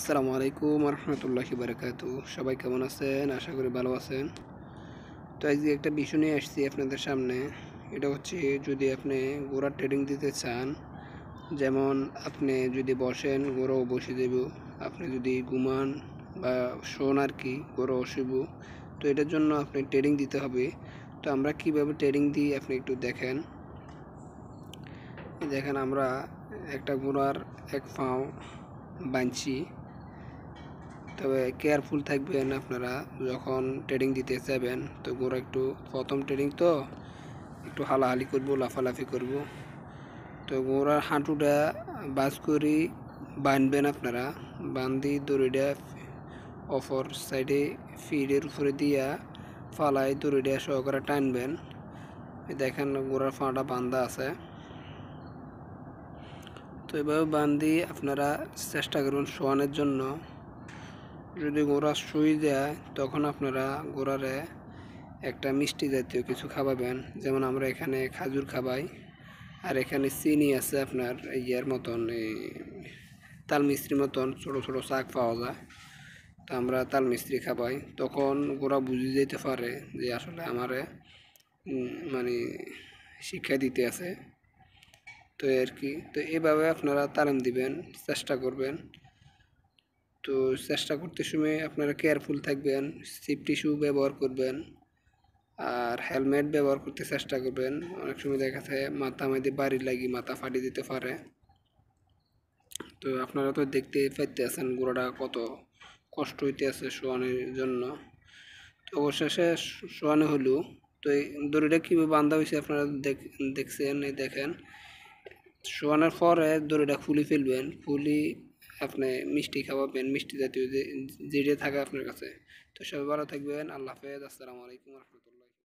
আসসালামু আলাইকুম রহমতুল্লাহি বারকাতু সবাই কেমন আছেন আশা করি ভালো আছেন তো আজকে একটা বিষয় নিয়ে আসছি আপনাদের সামনে এটা হচ্ছে যদি আপনি ঘোড়া ট্রেডিং দিতে চান যেমন আপনি যদি বসেন গোড়াও বসে দেব আপনি যদি ঘুমান বা শোন আর কি ঘোড়াও শুব তো এটার জন্য আপনি ট্রেডিং দিতে হবে তো আমরা কিভাবে ট্রেডিং দিই আপনি একটু দেখেন দেখেন আমরা একটা গোড়ার এক পাও বাঁধছি তবে কেয়ারফুল থাকবেন আপনারা যখন ট্রেডিং দিতে যাবেন তো গোড়া একটু প্রথম ট্রেডিং তো একটু হালাহালি করবো লাফালাফি করব তো গোড়ার হাঁটুটা বাস করি বানবেন আপনারা বান্ধি দড়িটা অফর সাইডে ফিডের উপরে দিয়া ফালাই দড়িটা সহকারে টানবেন দেখেন গোড়ার ফাঁটা বান্ধা আছে তো এভাবে বান্ধি আপনারা চেষ্টা করুন শোয়ানোর জন্য যদি গোড়া শুই যায় তখন আপনারা গোড়ারে একটা মিষ্টি জাতীয় কিছু খাওয়াবেন যেমন আমরা এখানে খাজুর খাবাই আর এখানে চিনি আছে আপনার ইয়ার মতন এই তাল মতন ছোটো ছোটো শাক পাওয়া যায় তো আমরা তাল মিস্ত্রি খাবাই তখন গোড়া বুঝে যেতে পারে যে আসলে আমারে মানে শিক্ষা দিতে আছে তো আর কি তো এভাবে আপনারা তালিম দিবেন চেষ্টা করবেন তো চেষ্টা করতে সময় আপনারা কেয়ারফুল থাকবেন সেফটি শু ব্যবহার করবেন আর হেলমেট ব্যবহার করতে চেষ্টা করবেন অনেক সময় দেখা যায় মাথা আমাদের বাড়ি লাগি মাথা ফাটি দিতে পারে তো আপনারা তো দেখতে পাইতে আছেন ঘোড়াটা কত কষ্ট হইতে আছে শোয়ানোর জন্য তো অবশেষে শোয়ানো হলো তো এই দড়িটা কীভাবে বান্ধা হয়েছে আপনারা দেখ দেখছেন দেখেন শোয়ানোর পরে দড়িটা ফুলি ফেলবেন খুলি আপনি মিষ্টি খাওয়াবেন মিষ্টি জাতীয় যে যেটা থাকে আপনার কাছে তো সবাই ভালো থাকবেন আল্লাহ হাফেজ আসসালামু আলাইকুম রহমতুল্লাহ